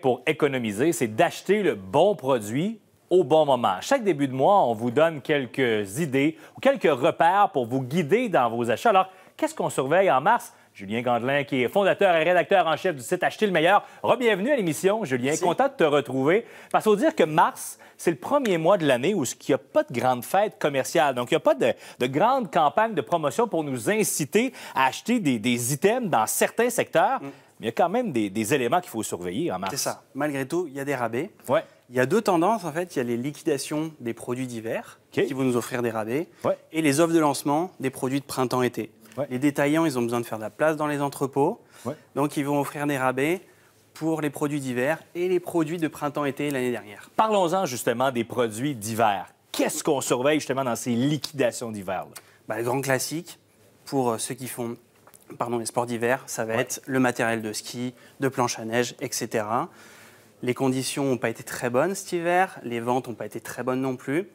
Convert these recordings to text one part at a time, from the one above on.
pour économiser, c'est d'acheter le bon produit au bon moment. Chaque début de mois, on vous donne quelques idées ou quelques repères pour vous guider dans vos achats. Alors, qu'est-ce qu'on surveille en mars? Julien Gandelin, qui est fondateur et rédacteur en chef du site Acheter le meilleur. Rebienvenue à l'émission, Julien. Content de te retrouver. Parce qu'il faut dire que mars, c'est le premier mois de l'année où il n'y a pas de grande fête commerciale. Donc, il n'y a pas de, de, grande campagne de promotion pour nous inciter à acheter des, items dans certains secteurs. Mm. Mais il y a quand même des, éléments qu'il faut surveiller en mars. C'est ça. Malgré tout, il y a des rabais. Ouais. Il y a deux tendances, en fait. Il y a les liquidations des produits d'hiver qui vont nous offrir des rabais ouais. et les offres de lancement des produits de printemps-été. Ouais. Les détaillants, ils ont besoin de faire de la place dans les entrepôts. Donc, ils vont offrir des rabais pour les produits d'hiver et les produits de printemps-été l'année dernière. Parlons-en justement des produits d'hiver. Qu'est-ce qu'on surveille justement dans ces liquidations d'hiver? Bah, le grand classique, pour euh, ceux qui font pardon, les sports d'hiver, ça va être le matériel de ski, de planche à neige, etc. Les conditions n'ont pas été très bonnes cet hiver, les ventes n'ont pas été très bonnes non plus.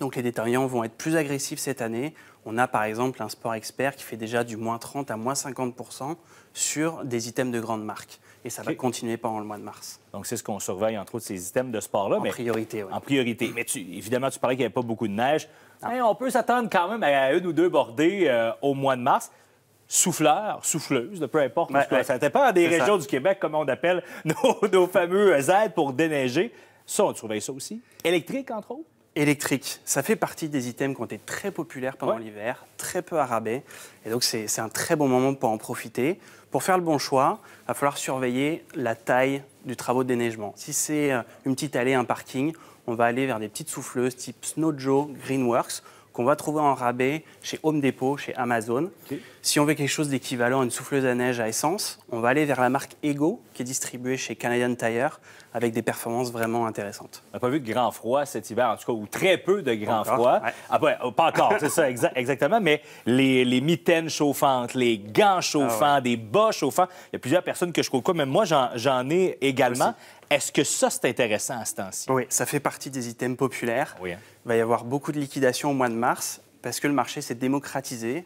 Donc les détaillants vont être plus agressifs cette année. On a par exemple un sport expert qui fait déjà du moins 30 à moins 50% sur des items de grande marque. Et ça va continuer pendant le mois de mars. Donc c'est ce qu'on surveille entre autres ces items de sport-là. En priorité, oui. En priorité. Mais évidemment, tu parlais qu'il n'y avait pas beaucoup de neige. Ah. on peut s'attendre quand même à une ou deux bordées euh, au mois de mars souffleurs, souffleuses, peu importe. Ouais, ouais. Ça dépend des régions du Québec, comme on appelle nos, fameux aides pour déneiger. Ça, on surveille ça aussi. Électrique, entre autres? Électrique, ça fait partie des items qui ont été très populaires pendant l'hiver, très peu arabais. Et donc, c'est un très bon moment pour en profiter. Pour faire le bon choix, il va falloir surveiller la taille du travail de déneigement. Si c'est euh, une petite allée, un parking, on va aller vers des petites souffleuses type Snow Joe, Greenworks qu'on va trouver en rabais chez Home Depot, chez Amazon. Si on veut quelque chose d'équivalent à une souffleuse à neige à essence, on va aller vers la marque Ego, qui est distribuée chez Canadian Tire, avec des performances vraiment intéressantes. On n'a pas vu de grand froid cet hiver, en tout cas, ou très peu de grand froid. Ah, ben, oh, pas encore, c'est ça, exactement, mais les, mitaines chauffantes, les gants ah chauffants, des bas chauffants, il y a plusieurs personnes que je crois. même moi, j'en ai également. Est-ce que ça, c'est intéressant à ce temps-ci? Oui, ça fait partie des items populaires. Oui, hein il va y avoir beaucoup de liquidations au mois de mars parce que le marché s'est démocratisé.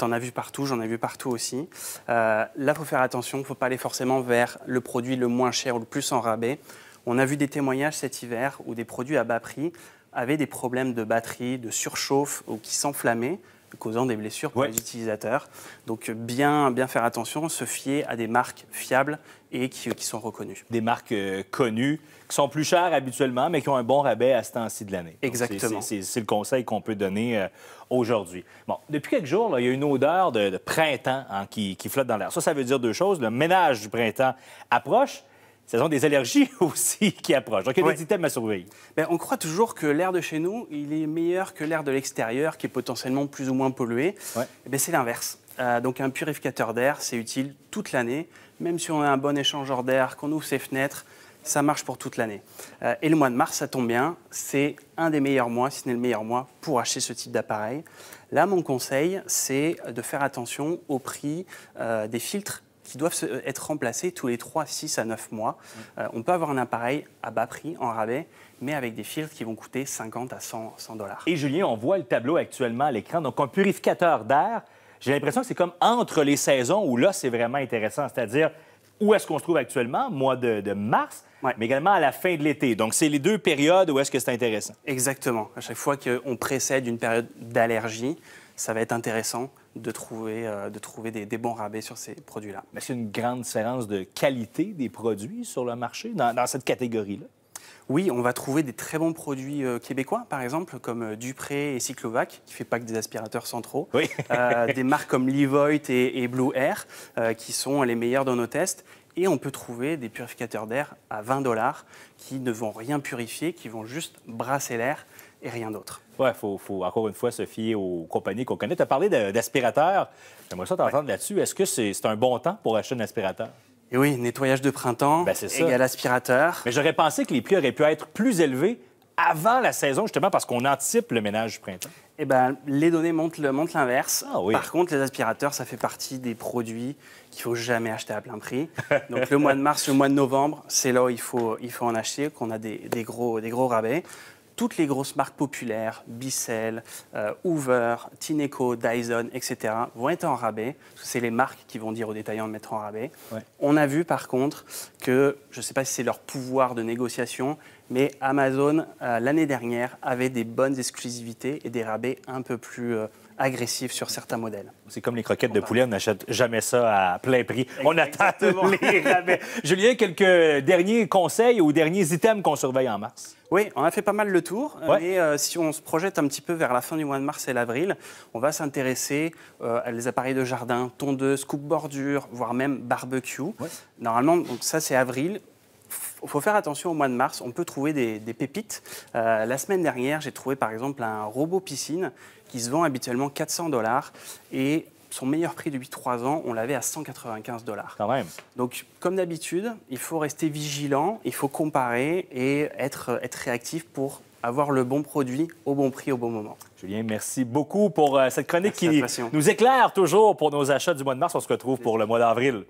Tu en as vu partout, j'en ai vu partout aussi. Euh, là, il faut faire attention, il ne faut pas aller forcément vers le produit le moins cher ou le plus en rabais. On a vu des témoignages cet hiver où des produits à bas prix avaient des problèmes de batterie, de surchauffe ou qui s'enflammaient causant des blessures pour les utilisateurs. Donc euh, bien, bien faire attention, se fier à des marques fiables et qui, euh, sont reconnues. Des marques euh, connues, qui sont plus chères habituellement, mais qui ont un bon rabais à ce temps-ci de l'année. Exactement. C'est le conseil qu'on peut donner aujourd'hui. Bon, depuis quelques jours, il y a une odeur de, printemps hein, qui, qui flotte dans l'air. Ça, ça veut dire deux choses. Le ménage du printemps approche, ça des allergies aussi qui approchent. Donc, il y a des items à surveiller. on croit toujours que l'air de chez nous, il est meilleur que l'air de l'extérieur, qui est potentiellement plus ou moins pollué. Ouais. Eh c'est l'inverse. Euh, donc, un purificateur d'air, c'est utile toute l'année. Même si on a un bon échangeur d'air, qu'on ouvre ses fenêtres, ça marche pour toute l'année. Euh, et le mois de mars, ça tombe bien, c'est un des meilleurs mois, si ce n'est le meilleur mois, pour acheter ce type d'appareil. Là, mon conseil, c'est de faire attention au prix euh, des filtres qui doivent euh, être remplacés tous les 3, 6 à 9 mois. Euh, on peut avoir un appareil à bas prix, en rabais, mais avec des filtres qui vont coûter 50 à 100 dollars. Et Julien, on voit le tableau actuellement à l'écran. Donc, un purificateur d'air, j'ai l'impression que c'est comme entre les saisons où là, c'est vraiment intéressant. C'est-à-dire, où est-ce qu'on se trouve actuellement, mois de, mars, mais également à la fin de l'été. Donc, c'est les deux périodes où est-ce que c'est intéressant. Exactement. À chaque fois qu'on précède une période d'allergie, ça va être intéressant de trouver, euh, des, bons rabais sur ces produits-là. Mais c'est une grande différence de qualité des produits sur le marché dans, cette catégorie-là. Oui, on va trouver des très bons produits euh, québécois, par exemple, comme euh, Dupré et Cyclovac, qui ne fait pas que des aspirateurs centraux. des marques comme Levoit et, Blue Air, qui sont les meilleurs dans nos tests. Et on peut trouver des purificateurs d'air à 20 dollars qui ne vont rien purifier, qui vont juste brasser l'air et rien d'autre. Oui, il faut, faut, encore une fois se fier aux compagnies qu'on connaît. Tu as parlé d'aspirateurs. J'aimerais ça t'entendre là-dessus. Est-ce que c'est un bon temps pour acheter un aspirateur? Et oui, nettoyage de printemps, ben, égale aspirateur. Mais j'aurais pensé que les prix auraient pu être plus élevés avant la saison, justement parce qu'on anticipe le ménage du printemps eh ben, les données montrent, l'inverse. Ah Par contre, les aspirateurs, ça fait partie des produits qu'il faut jamais acheter à plein prix. Donc le mois de mars, le mois de novembre, c'est là où il faut, il faut en acheter, qu'on a des, gros, des gros rabais toutes les grosses marques populaires, Bissell, euh, Hoover, Tineco, Dyson, etc., vont être en rabais. C'est les marques qui vont dire aux détaillants de mettre en rabais. On a vu par contre que, je ne sais pas si c'est leur pouvoir de négociation, mais Amazon, euh, l'année dernière, avait des bonnes exclusivités et des rabais un peu plus euh, agressif sur certains modèles. C'est comme les croquettes de poulet, on n'achète jamais ça à plein prix. On attend les rabais. Julien, quelques derniers conseils ou derniers items qu'on surveille en mars? Oui, on a fait pas mal le tour. Mais euh, si on se projette un petit peu vers la fin du mois de mars et l'avril, on va s'intéresser euh, à les appareils de jardin, tondeuses, coupe bordure, voire même barbecue. Normalement, donc ça c'est avril. Il faut faire attention au mois de mars, on peut trouver des, pépites. Euh, la semaine dernière, j'ai trouvé par exemple un robot piscine qui se vend habituellement 400 dollars et son meilleur prix depuis 3 ans, on l'avait à 195 dollars. Quand même. Donc, comme d'habitude, il faut rester vigilant, il faut comparer et être, être réactif pour avoir le bon produit au bon prix au bon moment. Julien, merci beaucoup pour euh, cette chronique qui nous éclaire toujours pour nos achats du mois de mars. On se retrouve pour le mois d'avril.